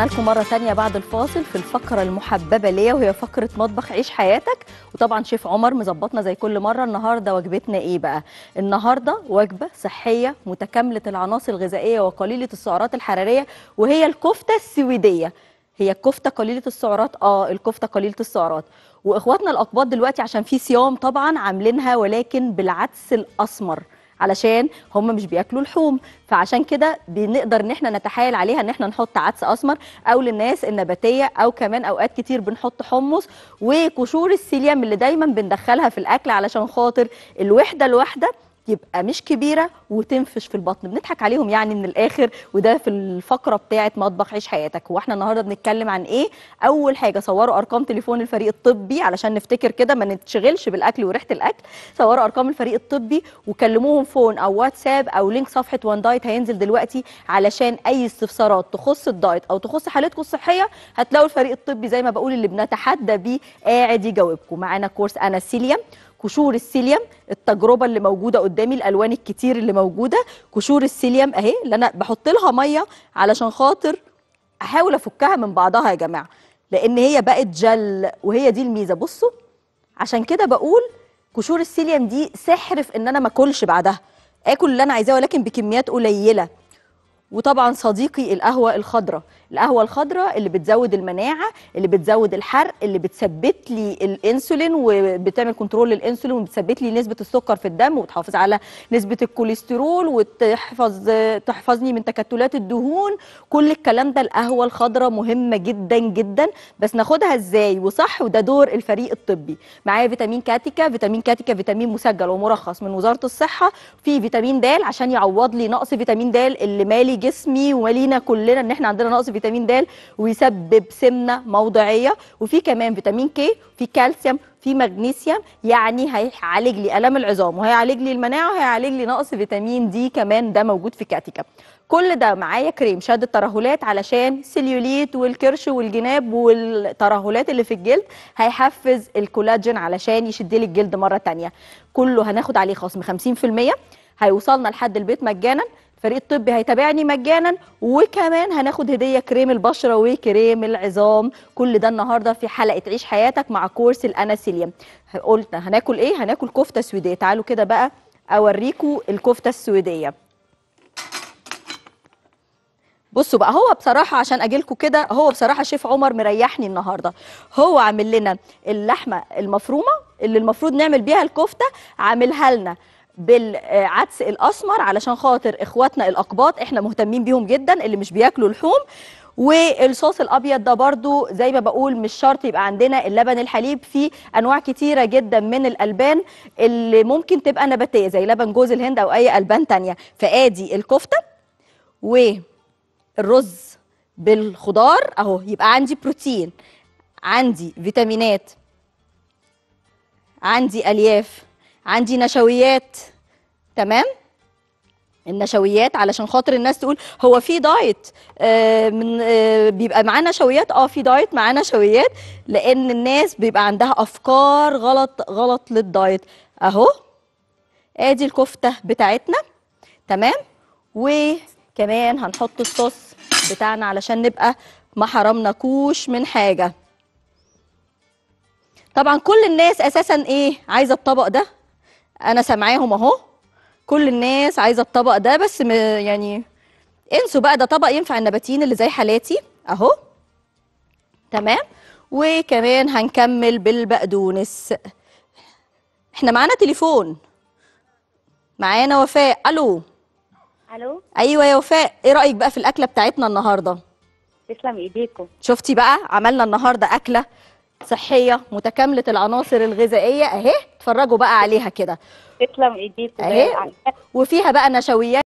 رجعنا لكم مره ثانيه بعد الفاصل في الفقره المحببه ليا وهي فقره مطبخ عيش حياتك وطبعا شيف عمر مظبطنا زي كل مره النهارده وجبتنا ايه بقى النهارده وجبه صحيه متكامله العناصر الغذائيه وقليله السعرات الحراريه وهي الكفته السويديه هي الكفته قليله السعرات اه الكفته قليله السعرات واخواتنا الاقباط دلوقتي عشان في صيام طبعا عاملينها ولكن بالعدس الاسمر علشان هم مش بياكلوا لحوم فعشان كده بنقدر ان احنا نتحايل عليها ان احنا نحط عدس اسمر او للناس النباتيه او كمان اوقات كتير بنحط حمص وقشور السيليم اللي دايما بندخلها في الاكل علشان خاطر الوحده الواحده يبقى مش كبيره وتنفش في البطن بنضحك عليهم يعني من الاخر وده في الفقره بتاعه مطبخ عيش حياتك واحنا النهارده بنتكلم عن ايه اول حاجه صوروا ارقام تليفون الفريق الطبي علشان نفتكر كده ما نتشغلش بالاكل وريحه الاكل صوروا ارقام الفريق الطبي وكلموهم فون او واتساب او لينك صفحه وان دايت هينزل دلوقتي علشان اي استفسارات تخص الدايت او تخص حالتكم الصحيه هتلاقوا الفريق الطبي زي ما بقول اللي بنتحدى بيه قاعد يجاوبكم معانا كورس انا سيليا كشور السيليوم التجربه اللي موجوده قدامي الالوان الكتير اللي موجوده كشور السيليوم اهي اللي انا بحط لها ميه علشان خاطر احاول افكها من بعضها يا جماعه لان هي بقت جل وهي دي الميزه بصوا عشان كده بقول كشور السيليوم دي سحر في ان انا ما اكلش بعدها اكل اللي انا عايزاه ولكن بكميات قليله وطبعا صديقي القهوه الخضراء القهوه الخضراء اللي بتزود المناعه اللي بتزود الحرق اللي بتثبت لي الانسولين وبتعمل كنترول للانسولين وبتثبت لي نسبه السكر في الدم وتحافظ على نسبه الكوليسترول وتحفظ تحفظني من تكتلات الدهون كل الكلام ده القهوه الخضراء مهمه جدا جدا بس ناخدها ازاي وصح وده دور الفريق الطبي معايا فيتامين كاتيكا فيتامين كاتيكا فيتامين مسجل ومرخص من وزاره الصحه في فيتامين د عشان يعوض لي نقص فيتامين د اللي مالي جسمي ومالينا كلنا ان احنا عندنا نقص في فيتامين د ويسبب سمنه موضعيه وفي كمان فيتامين كي في كالسيوم في مغنيسيوم يعني هيعالج لي الام العظام وهيعالج لي المناعه وهيعالج لي نقص فيتامين دي كمان ده موجود في كاتيكا كل ده معايا كريم شد الترهلات علشان سيليوليت والكرش والجناب والترهلات اللي في الجلد هيحفز الكولاجين علشان يشد لي الجلد مره ثانيه كله هناخد عليه خصم 50% هيوصلنا لحد البيت مجانا فريق الطبي هيتابعني مجانا وكمان هناخد هديه كريم البشره وكريم العظام كل ده النهارده في حلقه عيش حياتك مع كورس الاناسيليوم قلنا هناكل ايه هناكل كفته سويديه تعالوا كده بقى اوريكم الكفته السويديه بصوا بقى هو بصراحه عشان اجيلكم كده هو بصراحه شيف عمر مريحني النهارده هو عامل لنا اللحمه المفرومه اللي المفروض نعمل بيها الكفته عاملها لنا بالعدس الاسمر علشان خاطر اخواتنا الاقباط احنا مهتمين بيهم جدا اللي مش بياكلوا لحوم والصوص الابيض ده برضو زي ما بقول مش شرط يبقى عندنا اللبن الحليب في انواع كتيره جدا من الالبان اللي ممكن تبقى نباتيه زي لبن جوز الهند او اي البان تانية فادي الكفته والرز بالخضار اهو يبقى عندي بروتين عندي فيتامينات عندي الياف عندي نشويات تمام النشويات علشان خاطر الناس تقول هو في دايت آه، من آه، بيبقى معاه نشويات اه في دايت معاه نشويات لان الناس بيبقى عندها افكار غلط غلط للدايت اهو ادي الكفته بتاعتنا تمام وكمان هنحط الصوص بتاعنا علشان نبقى ما كوش من حاجه طبعا كل الناس اساسا ايه عايزه الطبق ده انا سامعاهم اهو كل الناس عايزه الطبق ده بس يعني انسوا بقى ده طبق ينفع النباتيين اللي زي حالاتي اهو تمام وكمان هنكمل بالبقدونس احنا معانا تليفون معانا وفاء الو الو ايوه يا وفاء ايه رايك بقى في الاكله بتاعتنا النهارده تسلم ايديكم شفتي بقى عملنا النهارده اكله صحيه متكامله العناصر الغذائيه اهي اتفرجوا بقى عليها كده تسلم اهي وفيها بقى نشويات